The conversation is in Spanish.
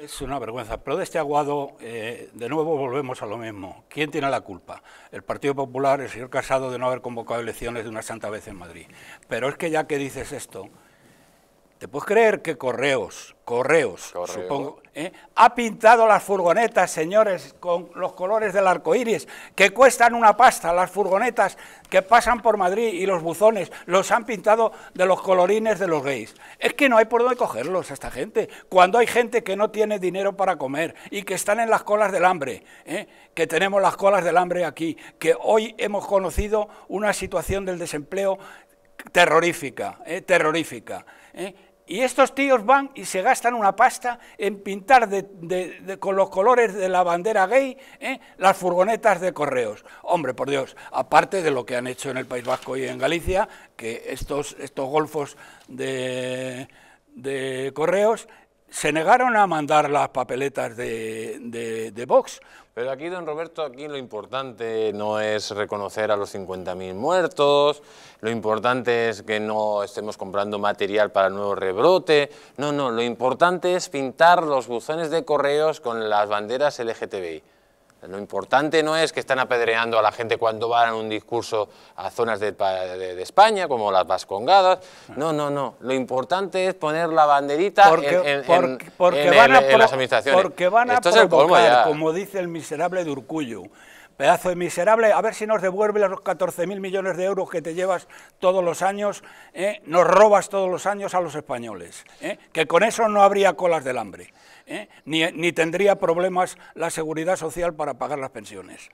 es una vergüenza. Pero de este aguado, eh, de nuevo volvemos a lo mismo. ¿Quién tiene la culpa? El Partido Popular, el señor Casado, de no haber convocado elecciones de una santa vez en Madrid. Pero es que ya que dices esto, ¿Te puedes creer que Correos, Correos, supongo, ¿eh? ha pintado las furgonetas, señores, con los colores del arco iris, que cuestan una pasta, las furgonetas que pasan por Madrid y los buzones los han pintado de los colorines de los gays? Es que no hay por dónde cogerlos a esta gente. Cuando hay gente que no tiene dinero para comer y que están en las colas del hambre, ¿eh? que tenemos las colas del hambre aquí, que hoy hemos conocido una situación del desempleo terrorífica, ¿eh? terrorífica. ¿eh? Y estos tíos van y se gastan una pasta en pintar con los colores de la bandera gay ¿eh? las furgonetas de correos. Hombre, por Dios, aparte de lo que han hecho en el País Vasco y en Galicia, que estos, estos golfos de, correos se negaron a mandar las papeletas de, de, Vox. Pero aquí, don Roberto, aquí lo importante no es reconocer a los 50.000 muertos, lo importante es que no estemos comprando material para el nuevo rebrote, no, no, lo importante es pintar los buzones de correos con las banderas LGTBI. Lo importante no es que están apedreando a la gente cuando van a un discurso a zonas de, España, como las vascongadas. No, no, no. Lo importante es poner la banderita en, a las administraciones. Porque van a Esto provocar, como dice el miserable Durcuyo, pedazo de miserable, a ver si nos devuelve los 14.000 millones de euros que te llevas todos los años, ¿eh? nos robas todos los años a los españoles, ¿eh? que con eso no habría colas del hambre, ¿eh? ni tendría problemas la seguridad social para pagar las pensiones.